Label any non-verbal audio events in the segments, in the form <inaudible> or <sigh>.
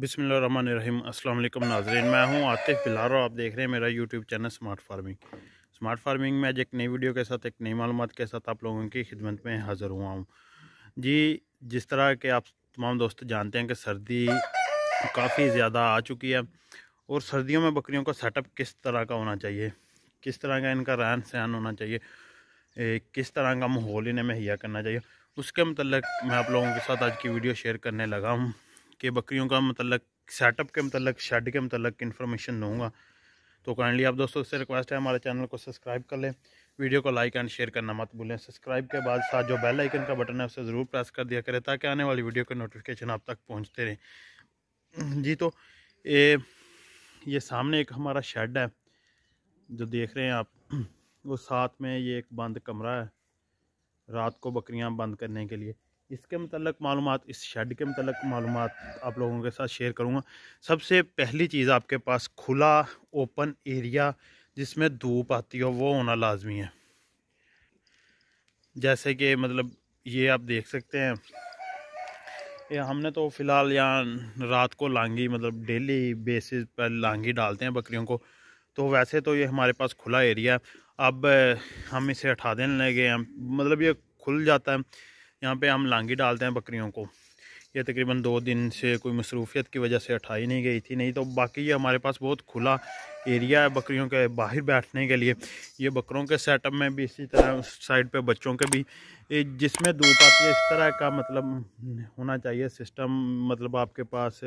बिसमीम अल्लाम नाजरीन मैं हूं आतिफ़ बिलारो और आप देख रहे हैं मेरा YouTube channel smart farming smart farming में आज एक नई वीडियो के साथ एक नई मालूम के साथ आप लोगों की खिदमत में हाज़िर हुआ हूं जी जिस तरह के आप तमाम दोस्त जानते हैं कि सर्दी काफ़ी ज़्यादा आ चुकी है और सर्दियों में बकरियों का सेटअप किस तरह का होना चाहिए किस तरह का इनका रहन सहन होना चाहिए ए, किस तरह का माहौल इन्हें मुहैया करना चाहिए उसके मतलब मैं आप लोगों के साथ आज की वीडियो शेयर करने लगा हूँ कि बकरियों का मतलब सेटअप के मतलब शेड के मतलब इन्फॉर्मेशन दूँगा तो काइंडली आप दोस्तों से रिक्वेस्ट है हमारे चैनल को सब्सक्राइब कर लें वीडियो को लाइक एंड शेयर करना मत भूलें सब्सक्राइब के बाद साथ जो बेल आइकन का बटन है उसे ज़रूर प्रेस कर दिया करें ताकि आने वाली वीडियो के नोटिफिकेशन आप तक पहुँचते रहें जी तो ये ये सामने एक हमारा शेड है जो देख रहे हैं आप वो साथ में ये एक बंद कमरा है रात को बकरियां बंद करने के लिए इसके मतलब मालूम इस शेड के मतलब मालूम आप लोगों के साथ शेयर करूँगा सबसे पहली चीज़ आपके पास खुला ओपन एरिया जिसमें धूप आती हो वो होना लाजमी है जैसे कि मतलब ये आप देख सकते हैं ये हमने तो फ़िलहाल यहाँ रात को लांगी मतलब डेली बेसिस पर लांगी डालते हैं बकरियों को तो वैसे तो ये हमारे पास खुला एरिया है अब हम इसे हटा देने लगे हैं मतलब ये खुल जाता है यहाँ पे हम लांगी डालते हैं बकरियों को ये तकरीबन दो दिन से कोई मसरूफियत की वजह से उठाई नहीं गई थी नहीं तो बाकी ये हमारे पास बहुत खुला एरिया है बकरियों के बाहर बैठने के लिए ये बकरों के सेटअप में भी इसी तरह उस साइड पे बच्चों के भी जिसमें धूप आती है इस तरह का मतलब होना चाहिए सिस्टम मतलब आपके पास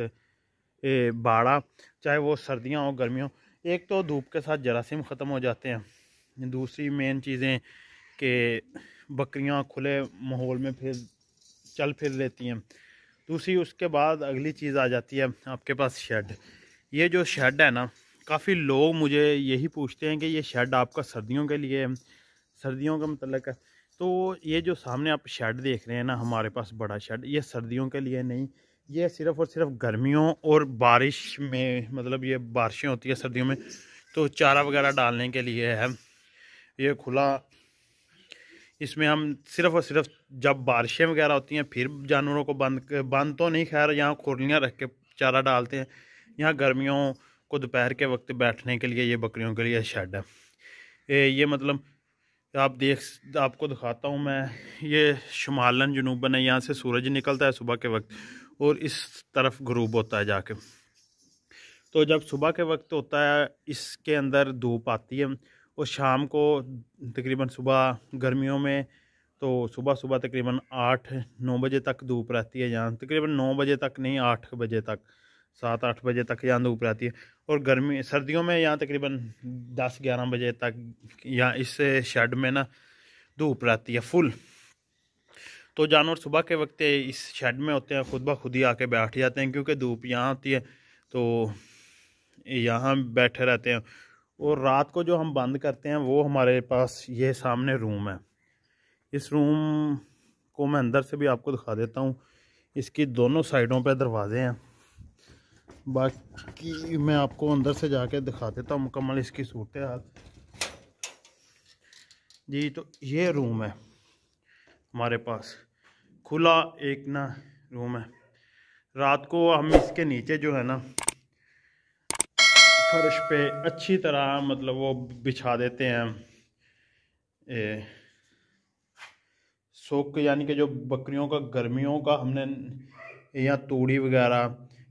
बाड़ा चाहे वो सर्दियाँ हो गर्मियों एक तो धूप के साथ जरासीम ख़त्म हो जाते हैं दूसरी मेन चीज़ें कि बकरियां खुले माहौल में फिर चल फिर लेती हैं दूसरी उसके बाद अगली चीज़ आ जाती है आपके पास शेड ये जो शेड है ना काफ़ी लोग मुझे यही पूछते हैं कि ये शेड आपका सर्दियों के लिए है सर्दियों का मतलब है तो ये जो सामने आप शेड देख रहे हैं ना हमारे पास बड़ा शेड ये सर्दियों के लिए नहीं ये सिर्फ़ और सिर्फ गर्मियों और बारिश में मतलब ये बारिशें होती है सर्दियों में तो चारा वगैरह डालने के लिए है ये खुला इसमें हम सिर्फ और सिर्फ जब बारिशें वगैरह होती हैं फिर जानवरों को बंद बंद तो नहीं खैर यहाँ खुरलियाँ रख के चारा डालते हैं यहाँ गर्मियों को दोपहर के वक्त बैठने के लिए ये बकरियों के लिए शेड है ए, ये मतलब आप देख आपको दिखाता हूँ मैं ये शुमालन जनूबन है यहाँ से सूरज निकलता है सुबह के वक्त और इस तरफ ग्रूब होता है जाके तो जब सुबह के वक्त होता है इसके अंदर धूप आती है और शाम को तकरीबन सुबह गर्मियों में तो सुबह सुबह तकरीबन आठ नौ बजे तक धूप रहती है यहाँ तकरीबन नौ बजे तक नहीं आठ बजे तक सात आठ बजे तक यहाँ धूप रहती है और गर्मी सर्दियों में यहाँ तकरीबन दस ग्यारह बजे तक यहाँ इस शेड में ना धूप रहती है फुल तो जानवर सुबह के वक्त इस शेड में होते हैं खुद ब खुद ही आके बैठ जाते हैं क्योंकि धूप यहाँ होती है तो यहाँ बैठे रहते हैं और रात को जो हम बंद करते हैं वो हमारे पास ये सामने रूम है इस रूम को मैं अंदर से भी आपको दिखा देता हूँ इसकी दोनों साइडों पर दरवाजे हैं बाकी मैं आपको अंदर से जाके दिखा देता हूँ मुकम्मल इसकी सूरत हाल जी तो ये रूम है हमारे पास खुला एक ना रूम है रात को हम इसके नीचे जो है ना फर्श पे अच्छी तरह मतलब वो बिछा देते हैं ए, सोक यानी कि जो बकरियों का गर्मियों का हमने या तूड़ी वगैरह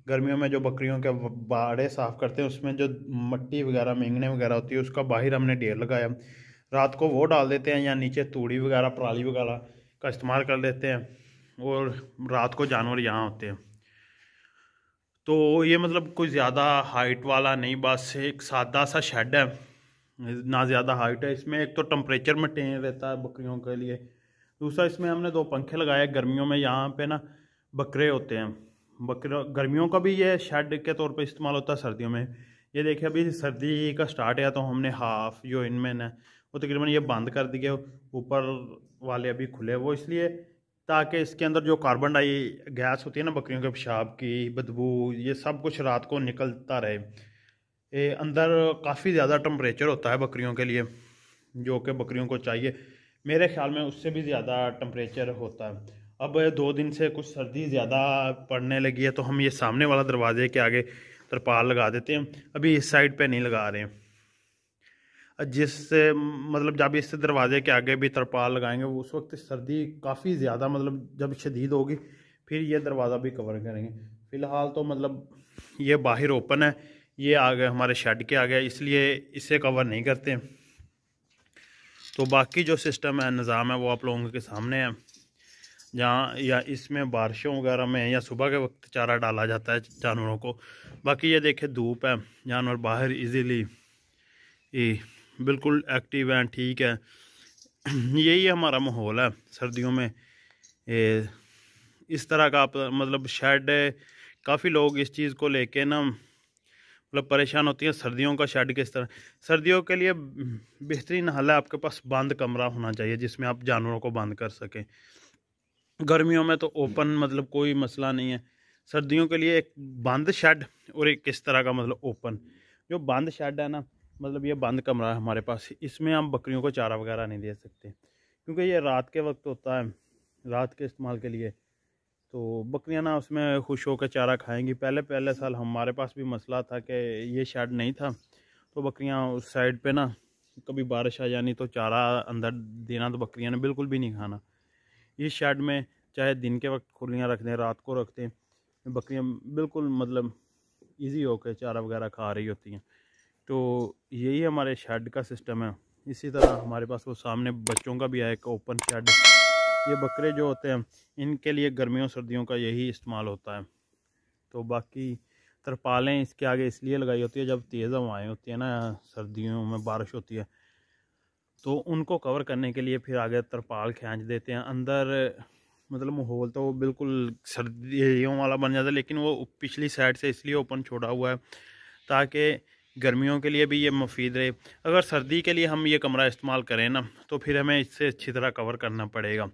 गर्मियों में जो बकरियों के बाड़े साफ़ करते हैं उसमें जो मट्टी वगैरह मेंगने वगैरह होती है उसका बाहर हमने ढेर लगाया रात को वो डाल देते हैं या नीचे तूड़ी वगैरह पराली वगैरह का इस्तेमाल कर लेते हैं और रात को जानवर यहाँ होते हैं तो ये मतलब कोई ज़्यादा हाइट वाला नहीं बस एक सादा सा शेड है ना ज़्यादा हाइट है इसमें एक तो टम्परेचर मेंटेन रहता है बकरियों के लिए दूसरा इसमें हमने दो पंखे लगाए गर्मियों में यहाँ पे ना बकरे होते हैं बकरे गर्मियों का भी ये शेड के तौर पे इस्तेमाल होता है सर्दियों में ये देखिए अभी सर्दी का स्टार्ट है तो हमने हाफ़ जो इनमें ना वो तकरीबन ये बंद कर दिए ऊपर वाले अभी खुले वो इसलिए ताकि इसके अंदर जो कार्बन डाई गैस होती है ना बकरियों के पेशाब की बदबू ये सब कुछ रात को निकलता रहे ये अंदर काफ़ी ज़्यादा टम्परेचर होता है बकरियों के लिए जो कि बकरियों को चाहिए मेरे ख्याल में उससे भी ज़्यादा टम्परेचर होता है अब दो दिन से कुछ सर्दी ज़्यादा पड़ने लगी है तो हम ये सामने वाला दरवाजे के आगे तरपाल लगा देते हैं अभी इस साइड पे नहीं लगा रहे हैं जिससे मतलब जब इससे दरवाजे के आगे भी तरपाल लगाएंगे उस वक्त सर्दी काफ़ी ज़्यादा मतलब जब शदीद होगी फिर ये दरवाज़ा भी कवर करेंगे फ़िलहाल तो मतलब ये बाहर ओपन है ये आ गए हमारे शेड के आ गया इसलिए इसे कवर नहीं करते तो बाकी जो सिस्टम है निज़ाम है वो आप लोगों के सामने है जहाँ या इसमें बारिशों वगैरह में या सुबह के वक्त चारा डाला जाता है जानवरों को बाकी ये देखे धूप है जानवर बाहर इजीली बिल्कुल एक्टिव हैं ठीक है <clears throat> यही हमारा माहौल है सर्दियों में ए, इस तरह का आप मतलब शेड काफ़ी लोग इस चीज़ को लेके ना मतलब परेशान होती हैं सर्दियों का शेड किस तरह सर्दियों के लिए बेहतरीन हल है आपके पास बंद कमरा होना चाहिए जिसमें आप जानवरों को बंद कर सकें गर्मियों में तो ओपन मतलब कोई मसला नहीं है सर्दियों के लिए एक बंद शेड और एक किस तरह का मतलब ओपन जो बंद शेड है ना मतलब ये बंद कमरा है हमारे पास इसमें हम बकरियों को चारा वगैरह नहीं दे सकते क्योंकि ये रात के वक्त होता है रात के इस्तेमाल के लिए तो बकरियां ना उसमें खुश होकर चारा खाएंगी पहले पहले साल हमारे पास भी मसला था कि ये शेड नहीं था तो बकरियां उस साइड पे ना कभी बारिश आ जानी तो चारा अंदर देना तो बकरियां ने बिल्कुल भी नहीं खाना इस शेड में चाहे दिन के वक्त खुलियाँ रख दें रात को रख दें बकरियाँ बिल्कुल मतलब ईजी होकर चारा वगैरह खा रही होती हैं तो यही हमारे शेड का सिस्टम है इसी तरह हमारे पास वो सामने बच्चों का भी है एक ओपन शेड ये बकरे जो होते हैं इनके लिए गर्मियों सर्दियों का यही इस्तेमाल होता है तो बाकी तरपालें इसके आगे इसलिए लगाई होती है जब तेज़ हवाएँ होती है ना सर्दियों में बारिश होती है तो उनको कवर करने के लिए फिर आगे तरपाल खींच देते हैं अंदर मतलब माहौल तो बिल्कुल सर्दियों वाला बन जाता है लेकिन वो पिछली साइड से इसलिए ओपन छोड़ा हुआ है ताकि गर्मियों के लिए भी ये मुफीद रहे अगर सर्दी के लिए हम ये कमरा इस्तेमाल करें ना तो फिर हमें इससे अच्छी तरह कवर करना पड़ेगा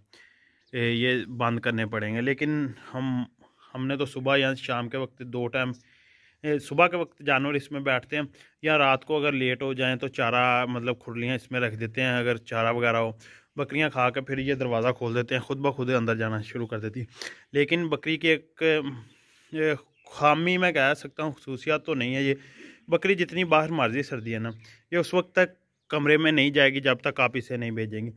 ये बंद करने पड़ेंगे लेकिन हम हमने तो सुबह या शाम के वक्त दो टाइम सुबह के वक्त जानवर इसमें बैठते हैं या रात को अगर लेट हो जाएं तो चारा मतलब खुरलियाँ इसमें रख देते हैं अगर चारा वगैरह हो बकरियाँ खा कर फिर ये दरवाज़ा खोल देते हैं खुद ब खुद अंदर जाना शुरू कर देती है लेकिन बकरी की एक खामी मैं कह सकता हूँ खसूसियात तो नहीं है ये बकरी जितनी बाहर मर्जी सर्दी है ना ये उस वक्त तक कमरे में नहीं जाएगी जब तक आप इसे नहीं भेजेंगे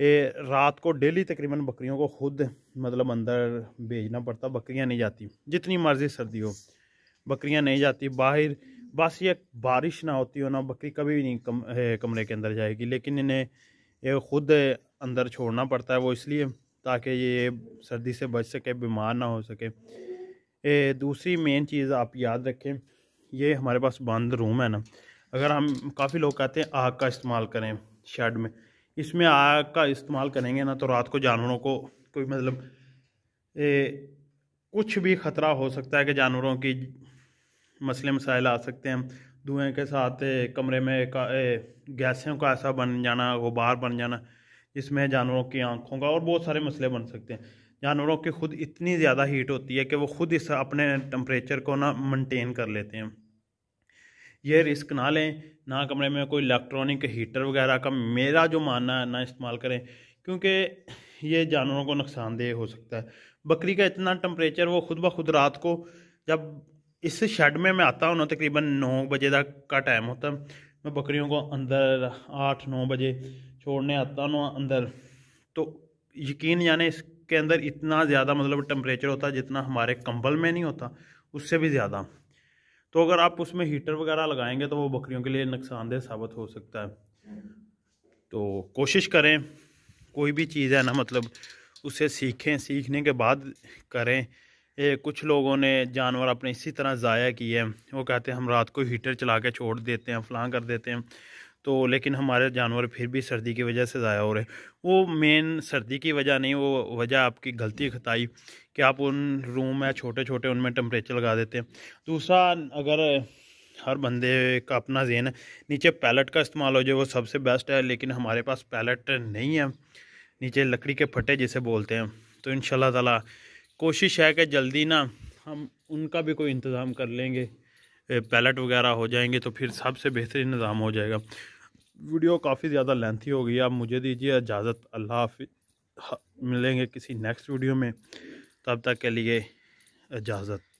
ये रात को डेली तकरीबन बकरियों को खुद मतलब अंदर भेजना पड़ता बकरियां नहीं जाती जितनी मर्जी सर्दी हो बकरियां नहीं जाती बाहर बस ये बारिश ना होती हो ना बकरी कभी भी नहीं कम, ए, कमरे के अंदर जाएगी लेकिन इन्हें ये खुद अंदर छोड़ना पड़ता है वो इसलिए ताकि ये सर्दी से बच सके बीमार ना हो सके दूसरी मेन चीज़ आप याद रखें ये हमारे पास बंद रूम है ना अगर हम काफ़ी लोग कहते हैं आग का इस्तेमाल करें शेड में इसमें आग का इस्तेमाल करेंगे ना तो रात को जानवरों को कोई मतलब ए, कुछ भी ख़तरा हो सकता है कि जानवरों की मसले मसाइल आ सकते हैं धुएँ के साथ ए, कमरे में का, गैसों का ऐसा बन जाना गुबार बन जाना इसमें जानवरों की आँखों का और बहुत सारे मसले बन सकते हैं जानवरों की खुद इतनी ज़्यादा हीट होती है कि वो खुद इस अपने टम्परेचर को ना मेंटेन कर लेते हैं ये रिस्क ना लें ना कमरे में कोई इलेक्ट्रॉनिक हीटर वगैरह का मेरा जो मानना है ना इस्तेमाल करें क्योंकि ये जानवरों को नुकसानदेह हो सकता है बकरी का इतना टम्परेचर वो खुद ब खुद रात को जब इस शेड में मैं आता हूँ ना तकरीबन नौ बजे तक का टाइम होता है मैं बकरियों को अंदर आठ नौ बजे छोड़ने आता हूँ अंदर तो यकीन जाने इस के अंदर इतना ज़्यादा मतलब टेम्परेचर होता है जितना हमारे कंबल में नहीं होता उससे भी ज़्यादा तो अगर आप उसमें हीटर वगैरह लगाएंगे तो वो बकरियों के लिए नुकसानदेह साबित हो सकता है तो कोशिश करें कोई भी चीज़ है ना मतलब उसे सीखें सीखने के बाद करें ये कुछ लोगों ने जानवर अपने इसी तरह ज़ाया किए हैं वो कहते हैं हम रात को हीटर चला के छोड़ देते हैं फलां कर देते हैं तो लेकिन हमारे जानवर फिर भी सर्दी की वजह से ज़ाया हो रहे वो मेन सर्दी की वजह नहीं वो वजह आपकी गलती खताई कि आप उन रूम में छोटे छोटे उनमें टम्परेचर लगा देते हैं दूसरा अगर हर बंदे का अपना जेन है नीचे पैलेट का इस्तेमाल हो जाए वो सबसे बेस्ट है लेकिन हमारे पास पैलेट नहीं है नीचे लकड़ी के फटे जिसे बोलते हैं तो इन ताला कोशिश है कि जल्दी ना हम उनका भी कोई इंतज़ाम कर लेंगे पैलेट वगैरह हो जाएंगे तो फिर सबसे बेहतरीन निज़ाम हो जाएगा वीडियो काफ़ी ज़्यादा लेंथी हो गई आप मुझे दीजिए इजाज़त अल्लाह हाफि मिलेंगे किसी नेक्स्ट वीडियो में तब तक के लिए इजाज़त